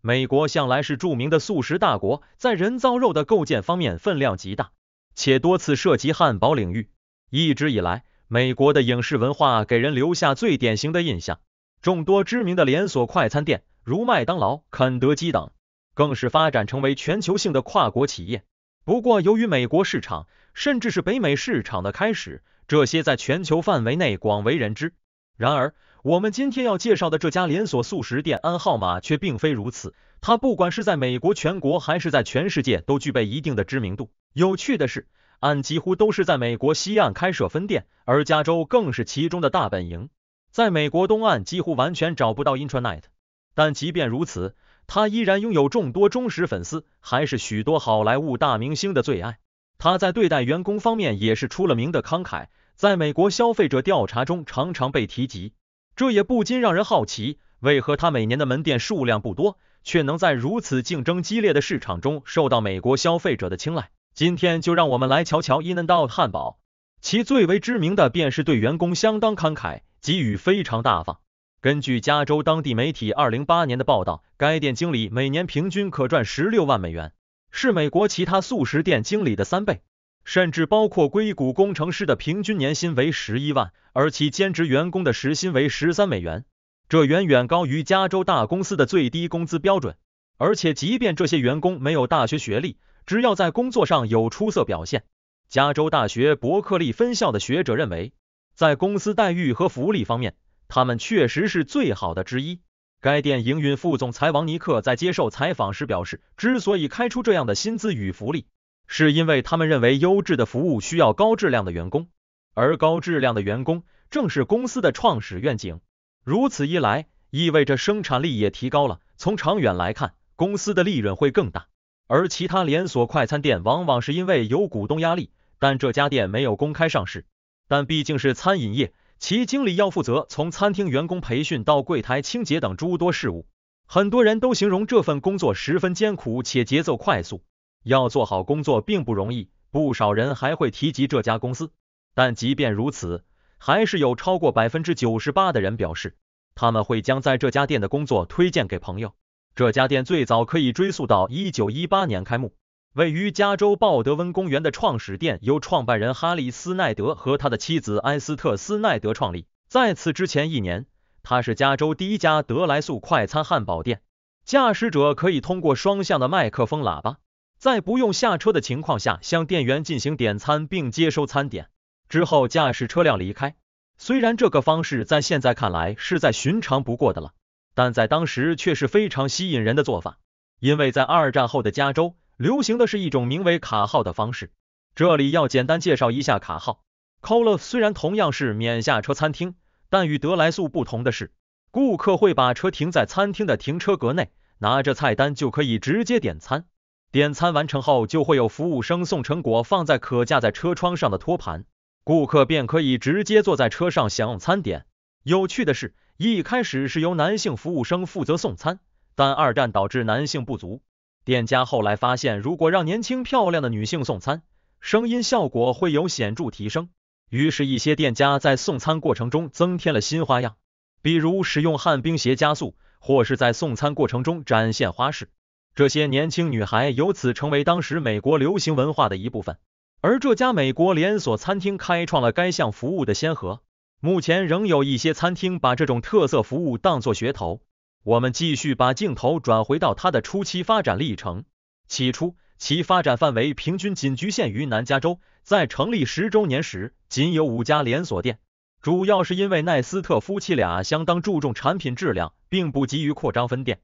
美国向来是著名的素食大国，在人造肉的构建方面分量极大，且多次涉及汉堡领域。一直以来，美国的影视文化给人留下最典型的印象。众多知名的连锁快餐店，如麦当劳、肯德基等，更是发展成为全球性的跨国企业。不过，由于美国市场，甚至是北美市场的开始，这些在全球范围内广为人知。然而，我们今天要介绍的这家连锁速食店，安号码却并非如此。它不管是在美国全国，还是在全世界，都具备一定的知名度。有趣的是，安几乎都是在美国西岸开设分店，而加州更是其中的大本营。在美国东岸，几乎完全找不到 Intrane。t 但即便如此，它依然拥有众多忠实粉丝，还是许多好莱坞大明星的最爱。它在对待员工方面也是出了名的慷慨，在美国消费者调查中常常被提及。这也不禁让人好奇，为何他每年的门店数量不多，却能在如此竞争激烈的市场中受到美国消费者的青睐？今天就让我们来瞧瞧 In and Out 汉堡，其最为知名的便是对员工相当慷慨，给予非常大方。根据加州当地媒体二零0八年的报道，该店经理每年平均可赚十六万美元，是美国其他素食店经理的三倍。甚至包括硅谷工程师的平均年薪为十一万，而其兼职员工的时薪为十三美元，这远远高于加州大公司的最低工资标准。而且，即便这些员工没有大学学历，只要在工作上有出色表现，加州大学伯克利分校的学者认为，在公司待遇和福利方面，他们确实是最好的之一。该店营运副总裁王尼克在接受采访时表示，之所以开出这样的薪资与福利。是因为他们认为优质的服务需要高质量的员工，而高质量的员工正是公司的创始愿景。如此一来，意味着生产力也提高了，从长远来看，公司的利润会更大。而其他连锁快餐店往往是因为有股东压力，但这家店没有公开上市。但毕竟是餐饮业，其经理要负责从餐厅员工培训到柜台清洁等诸多事务。很多人都形容这份工作十分艰苦且节奏快速。要做好工作并不容易，不少人还会提及这家公司。但即便如此，还是有超过百分之九十八的人表示，他们会将在这家店的工作推荐给朋友。这家店最早可以追溯到一九一八年开幕，位于加州鲍德温公园的创始店由创办人哈利斯奈德和他的妻子埃斯特斯奈德创立。在此之前一年，他是加州第一家德莱素快餐汉堡店。驾驶者可以通过双向的麦克风喇叭。在不用下车的情况下，向店员进行点餐并接收餐点，之后驾驶车辆离开。虽然这个方式在现在看来是再寻常不过的了，但在当时却是非常吸引人的做法。因为在二战后的加州，流行的是一种名为卡号的方式。这里要简单介绍一下卡号。Cola 虽然同样是免下车餐厅，但与德莱素不同的是，顾客会把车停在餐厅的停车格内，拿着菜单就可以直接点餐。点餐完成后，就会有服务生送成果放在可架在车窗上的托盘，顾客便可以直接坐在车上享用餐点。有趣的是，一开始是由男性服务生负责送餐，但二战导致男性不足，店家后来发现如果让年轻漂亮的女性送餐，声音效果会有显著提升。于是，一些店家在送餐过程中增添了新花样，比如使用旱冰鞋加速，或是在送餐过程中展现花式。这些年轻女孩由此成为当时美国流行文化的一部分，而这家美国连锁餐厅开创了该项服务的先河。目前仍有一些餐厅把这种特色服务当作噱头。我们继续把镜头转回到它的初期发展历程。起初，其发展范围平均仅局限于南加州，在成立十周年时，仅有五家连锁店。主要是因为奈斯特夫妻俩相当注重产品质量，并不急于扩张分店。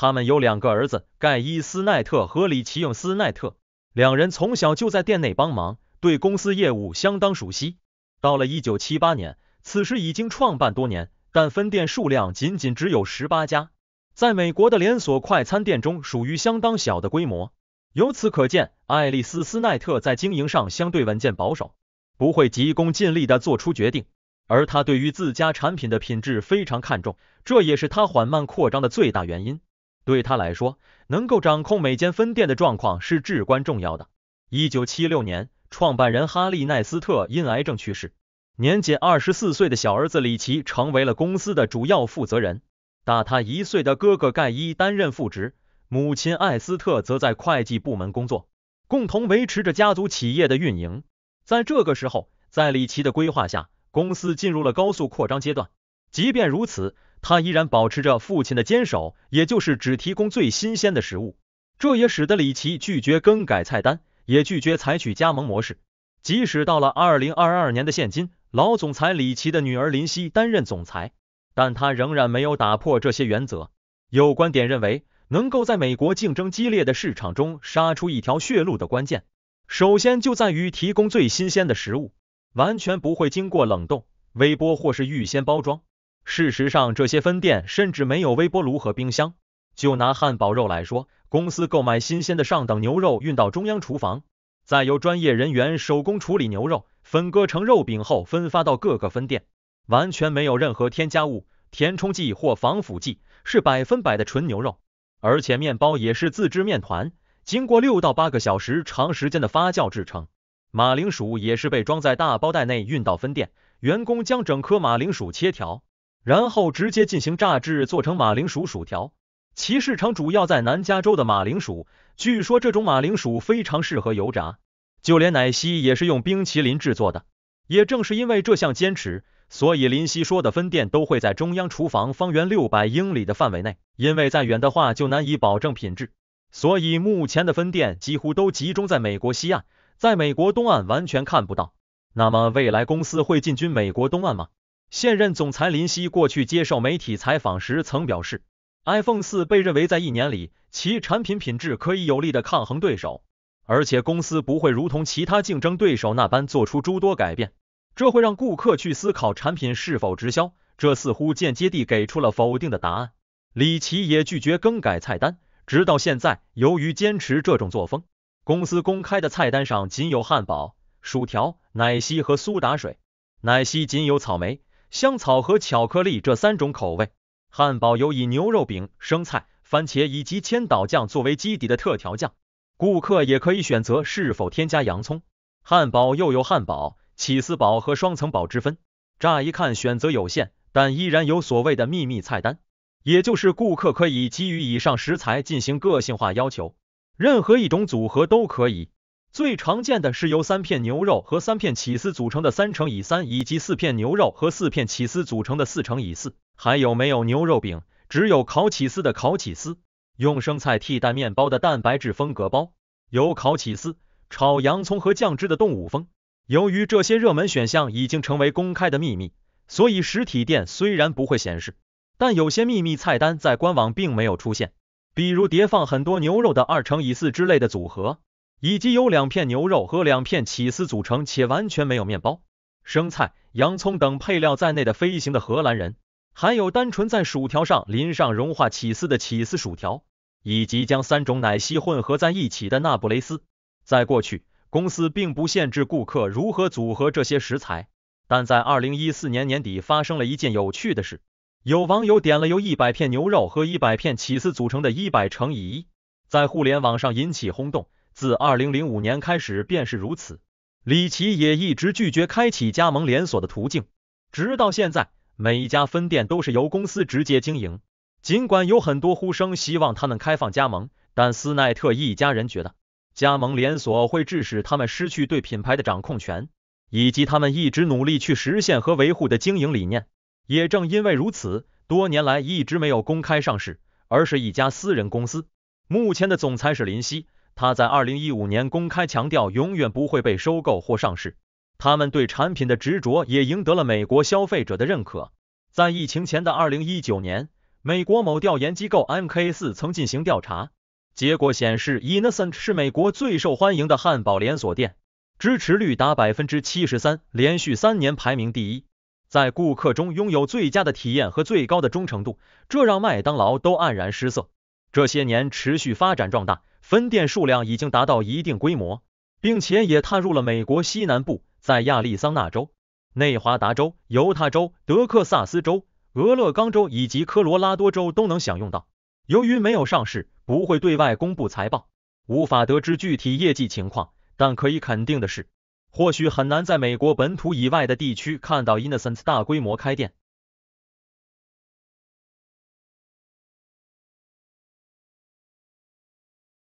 他们有两个儿子盖伊斯奈特和里奇永斯奈特，两人从小就在店内帮忙，对公司业务相当熟悉。到了一九七八年，此时已经创办多年，但分店数量仅仅只有十八家，在美国的连锁快餐店中属于相当小的规模。由此可见，爱丽丝斯奈特在经营上相对稳健保守，不会急功近利地做出决定，而他对于自家产品的品质非常看重，这也是他缓慢扩张的最大原因。对他来说，能够掌控每间分店的状况是至关重要的。一九七六年，创办人哈利奈斯特因癌症去世，年仅二十四岁的小儿子李奇成为了公司的主要负责人，大他一岁的哥哥盖伊担任副职，母亲艾斯特则在会计部门工作，共同维持着家族企业的运营。在这个时候，在李奇的规划下，公司进入了高速扩张阶段。即便如此。他依然保持着父亲的坚守，也就是只提供最新鲜的食物，这也使得李奇拒绝更改菜单，也拒绝采取加盟模式。即使到了二零二二年的现今，老总裁李奇的女儿林夕担任总裁，但他仍然没有打破这些原则。有观点认为，能够在美国竞争激烈的市场中杀出一条血路的关键，首先就在于提供最新鲜的食物，完全不会经过冷冻、微波或是预先包装。事实上，这些分店甚至没有微波炉和冰箱。就拿汉堡肉来说，公司购买新鲜的上等牛肉，运到中央厨房，再由专业人员手工处理牛肉，分割成肉饼后分发到各个分店，完全没有任何添加物、填充剂或防腐剂，是百分百的纯牛肉。而且面包也是自制面团，经过六到八个小时长时间的发酵制成。马铃薯也是被装在大包袋内运到分店，员工将整颗马铃薯切条。然后直接进行炸制，做成马铃薯薯条。其市场主要在南加州的马铃薯，据说这种马铃薯非常适合油炸。就连奶昔也是用冰淇淋制作的。也正是因为这项坚持，所以林夕说的分店都会在中央厨房方圆六百英里的范围内，因为再远的话就难以保证品质。所以目前的分店几乎都集中在美国西岸，在美国东岸完全看不到。那么未来公司会进军美国东岸吗？现任总裁林夕过去接受媒体采访时曾表示，iPhone 4被认为在一年里其产品品质可以有力的抗衡对手，而且公司不会如同其他竞争对手那般做出诸多改变，这会让顾客去思考产品是否直销，这似乎间接地给出了否定的答案。李琦也拒绝更改菜单，直到现在，由于坚持这种作风，公司公开的菜单上仅有汉堡、薯条、奶昔和苏打水，奶昔仅有草莓。香草和巧克力这三种口味，汉堡有以牛肉饼、生菜、番茄以及千岛酱作为基底的特调酱，顾客也可以选择是否添加洋葱。汉堡又有汉堡、起司堡和双层堡之分。乍一看选择有限，但依然有所谓的秘密菜单，也就是顾客可以基于以上食材进行个性化要求，任何一种组合都可以。最常见的是由三片牛肉和三片起司组成的三乘以三，以及四片牛肉和四片起司组成的四乘以四。还有没有牛肉饼？只有烤起司的烤起司，用生菜替代面包的蛋白质风格包，有烤起司、炒洋葱和酱汁的动物风。由于这些热门选项已经成为公开的秘密，所以实体店虽然不会显示，但有些秘密菜单在官网并没有出现，比如叠放很多牛肉的二乘以四之类的组合。以及由两片牛肉和两片起司组成且完全没有面包、生菜、洋葱等配料在内的“飞行的荷兰人”，还有单纯在薯条上淋上融化起司的起司薯条，以及将三种奶昔混合在一起的那不勒斯。在过去，公司并不限制顾客如何组合这些食材，但在二零一四年年底发生了一件有趣的事：有网友点了由一百片牛肉和一百片起司组成的一百乘以一，在互联网上引起轰动。自二零零五年开始便是如此，李奇也一直拒绝开启加盟连锁的途径，直到现在，每一家分店都是由公司直接经营。尽管有很多呼声希望他们开放加盟，但斯奈特一家人觉得，加盟连锁会致使他们失去对品牌的掌控权，以及他们一直努力去实现和维护的经营理念。也正因为如此，多年来一直没有公开上市，而是一家私人公司。目前的总裁是林夕。他在二零一五年公开强调永远不会被收购或上市。他们对产品的执着也赢得了美国消费者的认可。在疫情前的二零一九年，美国某调研机构 m k 4曾进行调查，结果显示，Innocent 是美国最受欢迎的汉堡连锁店，支持率达百分之七十三，连续三年排名第一，在顾客中拥有最佳的体验和最高的忠诚度，这让麦当劳都黯然失色。这些年持续发展壮大，分店数量已经达到一定规模，并且也踏入了美国西南部，在亚利桑那州、内华达州、犹他州、德克萨斯州、俄勒冈州以及科罗拉多州都能享用到。由于没有上市，不会对外公布财报，无法得知具体业绩情况。但可以肯定的是，或许很难在美国本土以外的地区看到 Innocent 大规模开店。